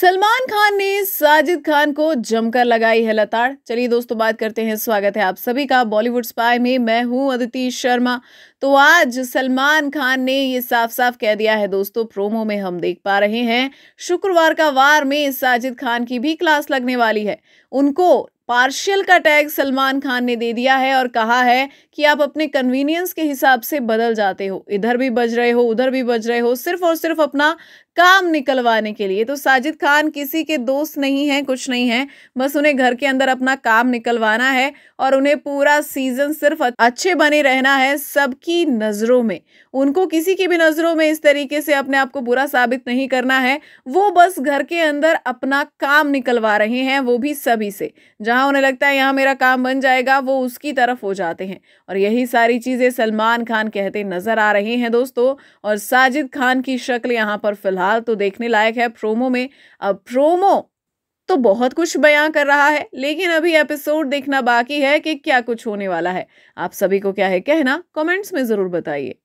सलमान खान ने साजिद खान को जमकर लगाई है लताड़ चलिए दोस्तों बात करते हैं स्वागत है आप सभी का बॉलीवुड स्पाई में मैं हूं अदिति शर्मा तो आज सलमान खान ने ये साफ साफ कह दिया है दोस्तों प्रोमो में हम देख पा रहे हैं शुक्रवार का वार में साजिद खान की भी क्लास लगने वाली है उनको पार्शियल का टैग सलमान खान ने दे दिया है और कहा है कि आप अपने कन्वीनियंस के हिसाब से बदल जाते हो इधर भी बज रहे हो उधर भी बज रहे हो सिर्फ और सिर्फ अपना काम निकलवाने के लिए तो साजिद खान किसी के दोस्त नहीं हैं कुछ नहीं हैं बस उन्हें घर के अंदर अपना काम निकलवाना है और उन्हें पूरा सीजन सिर्फ अच्छे बने रहना है सबकी नज़रों में उनको किसी की भी नज़रों में इस तरीके से अपने आप को बुरा साबित नहीं करना है वो बस घर के अंदर अपना काम निकलवा रहे हैं वो भी सभी से जहाँ उन्हें लगता है यहाँ मेरा काम बन जाएगा वो उसकी तरफ हो जाते हैं और यही सारी चीज़ें सलमान खान कहते नज़र आ रहे हैं दोस्तों और साजिद खान की शक्ल यहाँ पर फ़िलहाल तो देखने लायक है प्रोमो में अब प्रोमो तो बहुत कुछ बयां कर रहा है लेकिन अभी एपिसोड देखना बाकी है कि क्या कुछ होने वाला है आप सभी को क्या है कहना कमेंट्स में ज़रूर बताइए